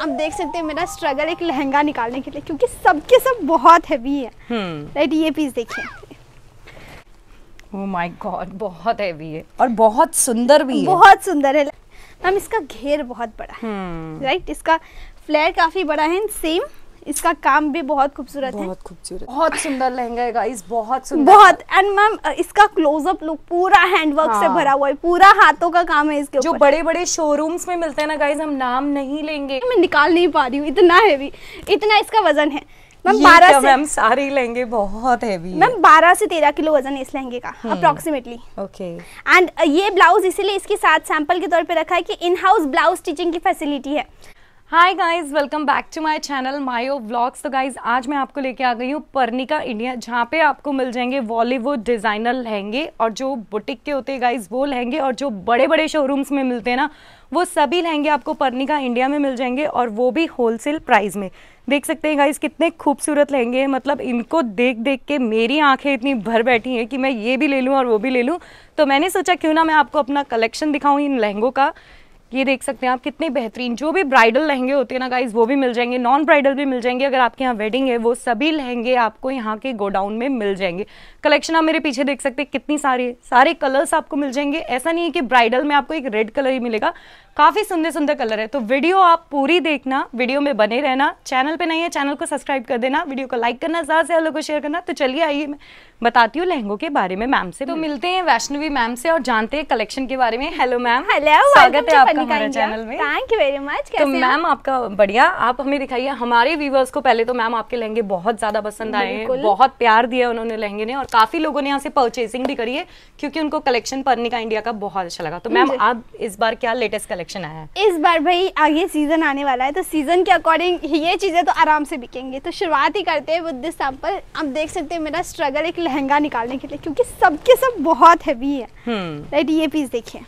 आप देख सकते हैं मेरा स्ट्रगल एक लहंगा निकालने के लिए क्योंकि सबके सब बहुत हैवी है राइट ये पीस देखिए ओह माय गॉड बहुत हैवी है और बहुत सुंदर भी है बहुत सुंदर है मैम इसका घेर बहुत बड़ा है राइट हम्म। इसका फ्लेयर काफी बड़ा है सेम इसका काम भी बहुत खूबसूरत है बहुत खूबसूरत बहुत सुंदर लहंगा है गाइस बहुत सुंदर बहुत एंड मैम इसका क्लोजअप लुक पूरा हैंडवर्क हाँ। से भरा हुआ है पूरा हाथों का काम है इसके ऊपर जो बड़े बड़े शोरूम्स में मिलते हैं ना गाइस हम नाम नहीं लेंगे मैं निकाल नहीं पा रही हूँ इतना हैवी इतना इसका वजन है मैम बारह मैम सारे लहंगे बहुत हैवी मैम बारह से तेरह किलो वजन है इस लहंगे का अप्रोक्सीमेटली ओके एंड ये ब्लाउज इसीलिए इसके साथ सैंपल के तौर पे रखा है कि इन हाउस ब्लाउज स्टिचिंग की फैसिलिटी है hi guys welcome back to my channel Mayo vlogs तो गाइस आज मैं आपको लेके आ गई हूँ पर्निका इंडिया जहाँ पे आपको मिल जाएंगे बॉलीवुड डिज़ाइनर लहंगे और जो बुटीक के होते हैं गाइस वो लहंगे और जो बड़े बड़े शोरूम्स में मिलते हैं ना वो सभी लहंगे आपको पर्निका इंडिया में मिल जाएंगे और वो भी होलसेल प्राइस में देख सकते हैं गाइज कितने खूबसूरत लहंगे हैं मतलब इनको देख देख के मेरी आंखें इतनी भर बैठी हैं कि मैं ये भी ले लूँ और वो भी ले लूँ तो मैंने सोचा क्यों ना मैं आपको अपना कलेक्शन दिखाऊँ इन लहंगों का ये देख सकते हैं आप कितने बेहतरीन जो भी ब्राइडल लहंगे होते हैं ना गाइज वो भी मिल जाएंगे नॉन ब्राइडल भी मिल जाएंगे अगर आपके यहाँ वेडिंग है वो सभी लहंगे आपको यहाँ के गोडाउन में मिल जाएंगे कलेक्शन आप मेरे पीछे देख सकते हैं कितनी सारी सारे कलर्स आपको मिल जाएंगे ऐसा नहीं है कि ब्राइडल में आपको एक रेड कलर ही मिलेगा काफ़ी सुंदर सुंदर कलर है तो वीडियो आप पूरी देखना वीडियो में बने रहना चैनल पे नहीं है चैनल को सब्सक्राइब कर देना वीडियो को लाइक करना ज़्यादा से ज्यादा को शेयर करना तो चलिए आइए मैं बताती हूँ लहंगों के बारे में मैम से तो मिलते हैं वैष्णवी मैम से और जानते हैं कलेक्शन के बारे में हेलो मैम हेलो स्वागत है आपका चैनल में थैंक यू वेरी मच तो मैम आपका बढ़िया आप हमें दिखाइए हमारे व्यूवर्स को पहले तो मैम आपके लहंगे बहुत ज़्यादा पसंद आए हैं बहुत प्यार दिया उन्होंने लहंगे ने और काफ़ी लोगों ने यहाँ से परचेसिंग भी करी है क्योंकि उनको कलेक्शन पर्निका इंडिया का बहुत अच्छा लगा तो मैम आप इस बार क्या लेटेस्ट कलेक्शन कलेक्शन आया है इस बार भाई आगे सीजन आने वाला है तो सीजन के अकॉर्डिंग ये चीज़ें तो आराम से बिकेंगी तो शुरुआत ही करते हैं बुद्ध सैंपल आप देख सकते हैं मेरा स्ट्रगल एक लहंगा निकालने के लिए क्योंकि सबके सब बहुत हैवी है राइट ये पीस देखिए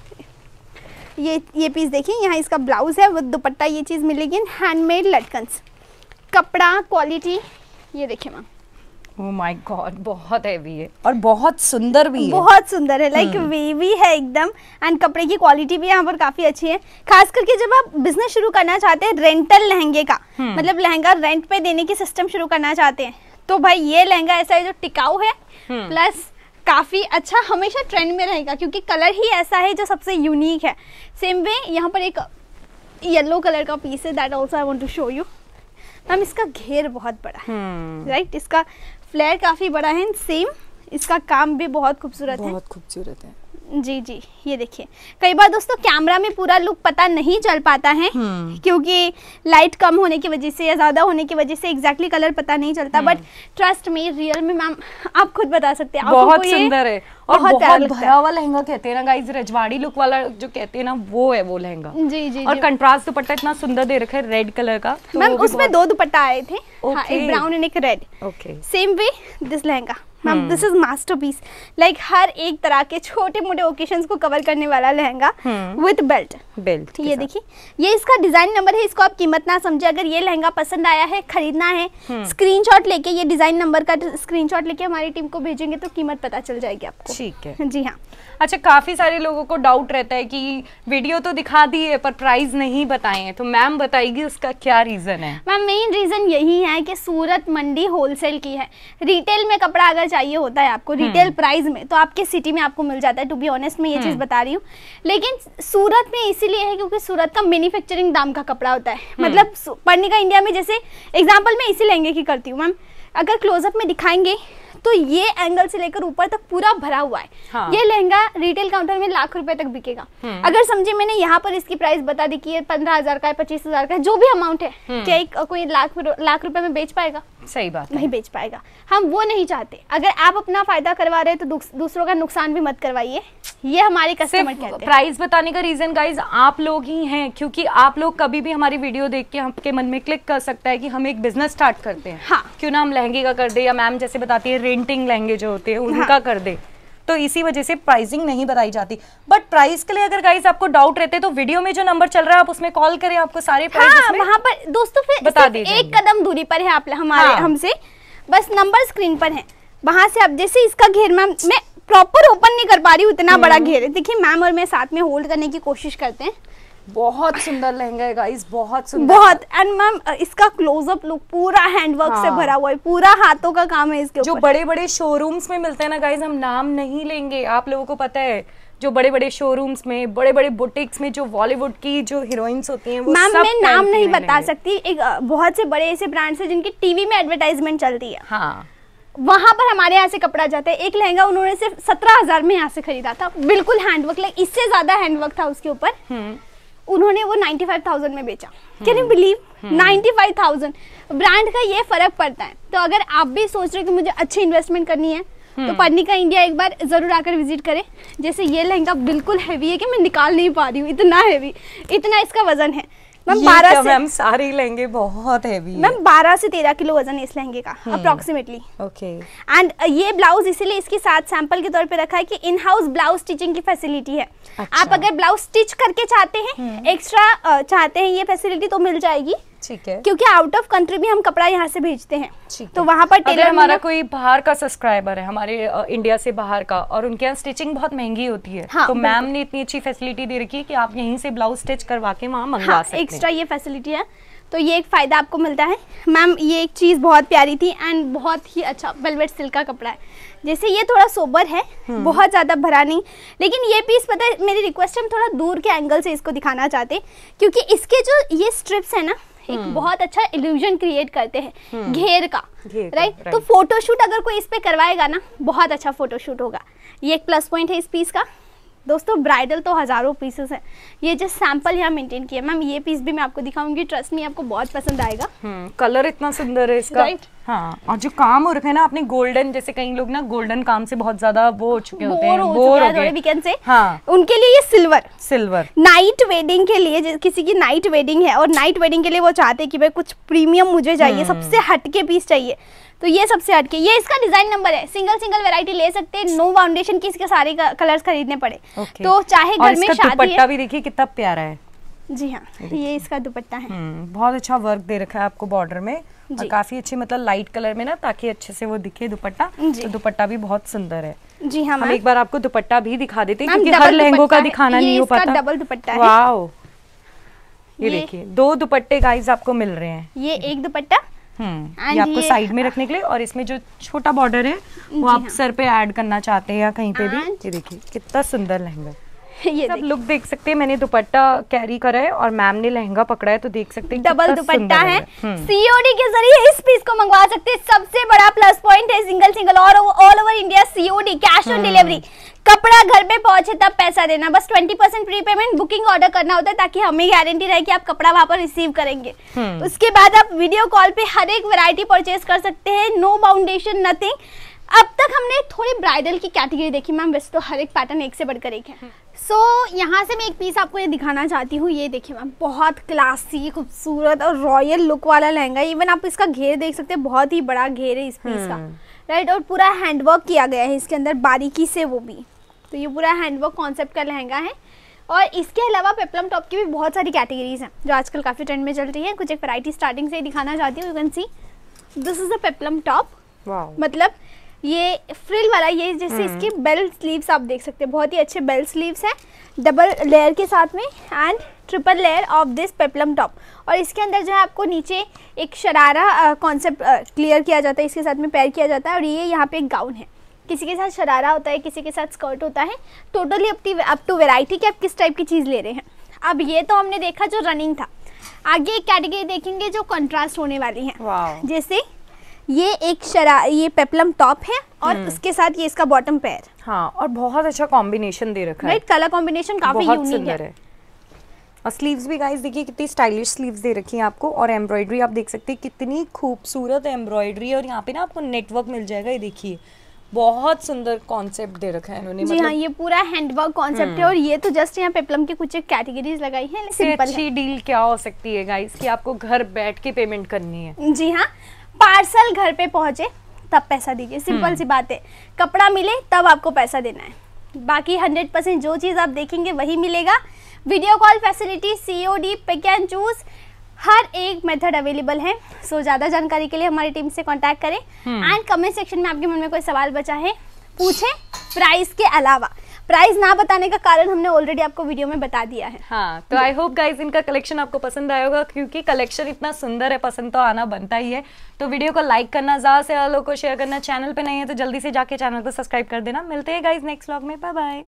ये ये पीस देखिए यहाँ इसका ब्लाउज है वो दुपट्टा ये चीज़ मिलेगी हैंडमेड लटकन्स कपड़ा क्वालिटी ये देखिए मैम माय oh गॉड बहुत हैवी है और बहुत सुंदर भी है बहुत सुंदर है लाइक like वेवी हम्म। है एकदम एंड कपड़े की क्वालिटी भी यहाँ पर काफी अच्छी है खास करके जब आप बिजनेस शुरू करना चाहते हैं रेंटल लहंगे का हम्म। मतलब लहंगा रेंट पे देने की सिस्टम शुरू करना चाहते हैं तो भाई ये लहंगा ऐसा है जो टिकाऊ है प्लस हम्म। काफ़ी अच्छा हमेशा ट्रेंड में रहेगा क्योंकि कलर ही ऐसा है जो सबसे यूनिक है सेम वे यहाँ पर एक येलो कलर का पीस है that also I want to show you ma'am इसका घेर बहुत बड़ा है राइट right? इसका फ्लेयर काफ़ी बड़ा है सेम इसका काम भी बहुत खूबसूरत है बहुत खूबसूरत है जी जी ये देखिए कई बार दोस्तों कैमरा में पूरा लुक पता नहीं चल पाता है हम्म। क्योंकि लाइट कम होने की वजह से या ज़्यादा होने की वजह से एग्जैक्टली exactly कलर पता नहीं चलता बट ट्रस्ट मी रियल में मैम आप खुद बता सकते हैं बहुत सुंदर है और बहुत, बहुत लहंगा कहते हैं ना गाइस रजवाड़ी लुक वाला जो कहते हैं ना वो है वो लहंगा जी जी और कंट्रास्ट दुपट्टा इतना सुंदर दे रखा है रेड कलर का मैम तो उसमें दो दुपट्टा आए थे हाँ, एक ब्राउन एंड एक red same way this lehenga ma'am this is masterpiece like हर एक तरह के छोटे मोटे ओकेशन को कवर करने वाला लहंगा विथ बेल्ट बेल्ट ये देखिए ये इसका डिजाइन नंबर है इसको आप कीमत ना समझे अगर ये लहंगा पसंद आया है खरीदना है स्क्रीनशॉट hmm. लेके ये डिजाइन नंबर का स्क्रीनशॉट लेके हमारी टीम को भेजेंगे तो कीमत पता चल जाएगी आपको ठीक है जी हाँ अच्छा काफी सारे लोगों को डाउट रहता है कि वीडियो तो दिखा दी है पर प्राइस नहीं बताए तो मैम बताएगी उसका क्या रीजन है मैम मेन रीजन यही है कि सूरत मंडी होलसेल की है रिटेल में कपड़ा अगर चाहिए होता है आपको रिटेल हम्म। प्राइस में तो आपके सिटी में आपको मिल जाता है टू बी ऑनेस्ट मैं ये चीज़ हम्म। बता रही हूँ लेकिन सूरत में इसीलिए है क्योंकि सूरत का मैन्युफैक्चरिंग दाम का कपड़ा होता है हम्म। मतलब पढ़ने का इंडिया में जैसे एग्जाम्पल मैं इसी लहंगे की करती हूँ मैम अगर क्लोजअप में दिखाएंगे तो ये एंगल से लेकर ऊपर तक पूरा भरा हुआ है हाँ। ये लहंगा रिटेल काउंटर में लाख रुपए तक बिकेगा अगर समझे मैंने यहाँ पर इसकी प्राइस बता दी कि ये पंद्रह हजार का है पच्चीस हजार का है जो भी अमाउंट है क्या एक कोई लाख लाख रुपए में बेच पाएगा सही बात नहीं बेच पाएगा हम वो नहीं चाहते अगर आप अपना फायदा करवा रहे हैं तो दूसरों का नुकसान भी मत करवाइए ये हमारे कस्टमर कहते हैं प्राइस बताने का रीजन गाइज आप लोग ही हैं क्योंकि आप लोग कभी भी हमारी वीडियो देख के आपके मन में क्लिक कर सकता है कि हम एक बिजनेस स्टार्ट करते हैं हाँ क्यों ना हम लहंगे का कर दे या मैम जैसे बताती है रेंटिंग लहंगे जो होते हैं उनका हाँ। कर दे तो इसी वजह से प्राइसिंग नहीं बताई जाती बट प्राइस के लिए अगर गाइज आपको डाउट रहते तो वीडियो में जो नंबर चल रहा है आप उसमें कॉल करें आपको सारे हाँ, वहाँ पर दोस्तों फिर बता दे एक कदम दूरी पर है आप हमारे हाँ। हमसे बस नंबर स्क्रीन पर है वहां से आप जैसे इसका घेर मैम मैं प्रॉपर ओपन नहीं कर पा रही हूँ इतना हम्म। बड़ा घेर देखिए मैम और मैं साथ में होल्ड करने की कोशिश करते हैं बहुत सुंदर लहंगा है गाइस बहुत सुंदर बहुत एंड मैम इसका क्लोजअप लुक पूरा हैंडवर्क हाँ। से भरा हुआ है पूरा हाथों का काम है इसके ऊपर जो बड़े बड़े शोरूम्स में मिलते हैं ना गाइस हम नाम नहीं लेंगे आप लोगों को पता है जो बड़े बड़े शोरूम्स में बड़े बड़े बुटीक्स में जो बॉलीवुड की जो हीरोइंस होती हैं वो मैम मैं नाम नहीं बता सकती एक बहुत से बड़े ऐसे ब्रांड्स हैं जिनकी टीवी में एडवर्टाइजमेंट चलती है हाँ वहां पर हमारे यहाँ से कपड़ा जाता है एक लहंगा उन्होंने सिर्फ सत्रह हजार में यहाँ से खरीदा था बिल्कुल हैंडवर्क लाइक इससे ज्यादा हैंडवर्क था उसके ऊपर हम्म। उन्होंने वो 95,000 में बेचा कैन यू बिलीव 95,000 ब्रांड का ये फर्क पड़ता है तो अगर आप भी सोच रहे हो कि मुझे अच्छी इन्वेस्टमेंट करनी है तो पन्नी का इंडिया एक बार जरूर आकर विजिट करें जैसे ये लहंगा बिल्कुल हैवी है कि मैं निकाल नहीं पा रही हूँ इतना हैवी इतना इसका वजन है मैम बारह लहंगे बहुत हैवी मैम बारह से तेरह किलो वजन है इस लहंगे का अप्रोक्सीमेटली ओके एंड ये ब्लाउज इसीलिए इसके साथ सैंपल के तौर पे रखा है कि इन हाउस ब्लाउज स्टिचिंग की फैसिलिटी है अच्छा। आप अगर ब्लाउज स्टिच करके चाहते हैं एक्स्ट्रा हम्म। चाहते हैं ये फैसिलिटी तो मिल जाएगी ठीक है क्योंकि आउट ऑफ कंट्री भी हम कपड़ा यहाँ से भेजते हैं तो वहाँ पर टेलर हमारा कोई बाहर का सब्सक्राइबर है हमारे इंडिया से बाहर का और उनके यहाँ स्टिचिंग बहुत महंगी होती है हाँ, तो मैम ने इतनी अच्छी फैसिलिटी दे रखी है कि आप यहीं से ब्लाउज स्टिच करवा के वहाँ मंगवा हाँ, सकते एक्स्ट्रा ये फैसिलिटी है तो ये एक फ़ायदा आपको मिलता है मैम ये एक चीज़ बहुत प्यारी थी एंड बहुत ही अच्छा वेलवेट सिल्क का कपड़ा है जैसे ये थोड़ा सोबर है हम्म। बहुत ज़्यादा भरा नहीं लेकिन ये पीस पता है मेरी रिक्वेस्ट है हम थोड़ा दूर के एंगल से इसको दिखाना चाहते क्योंकि इसके जो ये स्ट्रिप्स है ना एक हम्म। बहुत अच्छा इल्यूजन क्रिएट करते हैं हम्म। घेर का राइट तो फोटोशूट अगर कोई इस पे करवाएगा ना बहुत अच्छा फोटोशूट होगा ये एक प्लस पॉइंट है इस पीस का दोस्तों ब्राइडल तो हज़ारों पीसेस हैं ये जस्ट सैंपल यहाँ मेंटेन किया मैम ये पीस भी मैं आपको दिखाऊंगी ट्रस्ट में आपको बहुत पसंद आएगा कलर हम्म, इतना सुंदर है इसका राइट right? हाँ और जो काम हो रखा है ना आपने गोल्डन जैसे कई लोग ना गोल्डन काम से बहुत ज्यादा वो हो चुके होते हैं बोर हो गए से हाँ उनके लिए ये सिल्वर सिल्वर नाइट वेडिंग के लिए किसी की नाइट वेडिंग है और नाइट वेडिंग के लिए वो चाहते हैं कि भाई कुछ प्रीमियम मुझे चाहिए हम्म। सबसे हटके पीस चाहिए तो ये सबसे हटके ये इसका डिजाइन नंबर है सिंगल सिंगल वेरायटी ले सकते हैं नो फाउंडेशन की इसके सारे कलर्स खरीदने पड़े तो चाहे घर में शादी भी देखिए कितना प्यारा है जी हाँ ये इसका दुपट्टा है हम्म, बहुत अच्छा वर्क दे रखा है आपको बॉर्डर में और काफी अच्छे मतलब लाइट कलर में ना ताकि अच्छे से वो दिखे दुपट्टा तो दुपट्टा भी बहुत सुंदर है जी हाँ हम एक बार आपको दुपट्टा भी दिखा देते हैं क्योंकि हर लहंगों का दिखाना नहीं हो पाता डबल दुपट्टा वाह ये देखिए दो दुपट्टे गाइज आपको मिल रहे हैं ये एक दुपट्टा हम्म, ये आपको साइड में रखने के लिए और इसमें जो छोटा बॉर्डर है वो आप हाँ। सर पे ऐड करना चाहते हैं या कहीं पे भी ये देखिए कितना सुंदर लहंगा ये सब लुक देख सकते हैं मैंने दुपट्टा कैरी करा है और मैम ने लहंगा पकड़ा है तो देख सकते हैं डबल दुपट्टा है सीओडी हम्म। के जरिए इस पीस को मंगवा सकते हैं सबसे बड़ा प्लस पॉइंट है सिंगल सिंगल और all over India COD cash on delivery कपड़ा घर पे पहुंचे तब पैसा देना बस twenty percent pre payment booking order करना होता है ताकि हमें गारंटी रहे कि आप कपड़ा वहां पर रिसीव करेंगे हम्म। उसके बाद आप वीडियो कॉल पे हर एक वैरायटी परचेज कर सकते हैं नो बाउंडेशन नथिंग अब तक हमने थोड़ी ब्राइडल की कैटेगरी देखी मैम वैसे तो हर एक पैटर्न एक से बढ़कर एक है हम्म। सो so, यहाँ से मैं एक पीस आपको ये दिखाना चाहती हूँ ये देखिए मैम बहुत क्लासी खूबसूरत और रॉयल लुक वाला लहंगा इवन आप इसका घेर देख सकते हैं बहुत ही बड़ा घेर है इस पीस का राइट हम्म। और पूरा हैंडवर्क किया गया है इसके अंदर बारीकी से वो भी तो ये पूरा हैंडवर्क कॉन्सेप्ट का लहंगा है और इसके अलावा पेप्लम टॉप की भी बहुत सारी कैटेगरीज हैं जो आजकल काफ़ी ट्रेंड में चल रही है कुछ एक वैरायटी स्टार्टिंग से दिखाना चाहती हूँ you can see this is a peplum top मतलब ये फ्रिल वाला ये जैसे हम्म। इसके बेल स्लीव्स आप देख सकते हैं बहुत ही अच्छे बेल स्लीव्स हैं डबल लेयर के साथ में and triple layer of this peplum top और इसके अंदर जो है आपको नीचे एक शरारा कॉन्सेप्ट क्लियर किया जाता है इसके साथ में पैर किया जाता है और ये यहाँ पे एक गाउन है किसी के साथ शरारा होता है किसी के साथ स्कर्ट होता है टोटली अपनी अप टू वेराइटी कि आप किस टाइप की चीज़ ले रहे हैं अब ये तो हमने देखा जो रनिंग था आगे एक कैटेगरी देखेंगे जो कंट्रास्ट होने वाली है जैसे ये एक शरा ये पेपलम टॉप है और हम्म। उसके साथ ये इसका बॉटम पैर हाँ और बहुत अच्छा कॉम्बिनेशन दे रखा है राइट कलर कॉम्बिनेशन काफी यूनिक है, है। और स्लीव्स भी गाइस देखिए कितनी स्टाइलिश स्लीव्स दे रखी हैं आपको और एम्ब्रॉयडरी आप देख सकते हैं कितनी खूबसूरत एम्ब्रॉयडरी और यहाँ पे ना आपको नेटवर्क मिल जाएगा ये देखिए बहुत सुंदर कॉन्सेप्ट दे रखा है इन्होंने जी हाँ, मतलब... हाँ ये पूरा हैंडवर्क कॉन्सेप्ट है हम्म। और ये तो जस्ट यहाँ पेपलम की कुछ कैटेगरीज लगाई है सिंपल डील क्या हो सकती है गाइस कि आपको घर बैठ के पेमेंट करनी है जी हाँ पार्सल घर पे पहुंचे तब पैसा दीजिए हम्म। सिंपल सी बात है कपड़ा मिले तब आपको पैसा देना है बाकी हंड्रेड परसेंट जो चीज़ आप देखेंगे वही मिलेगा video call facility C O D pick and choose हर एक मेथड अवेलेबल है सो so, ज़्यादा जानकारी के लिए हमारी टीम से कॉन्टेक्ट करें एंड कमेंट सेक्शन में आपके मन में कोई सवाल बचा है पूछें प्राइस के अलावा प्राइस ना बताने का कारण हमने ऑलरेडी आपको वीडियो में बता दिया है हाँ तो आई होप गाइज इनका कलेक्शन आपको पसंद आया होगा क्योंकि कलेक्शन इतना सुंदर है पसंद तो आना बनता ही है तो वीडियो को लाइक करना ज़्यादा से ज़्यादा लोग को शेयर करना चैनल पर नहीं है तो जल्दी से जाके चैनल को सब्सक्राइब कर देना मिलते हैं गाइज नेक्स्ट ब्लॉग में बाय बाय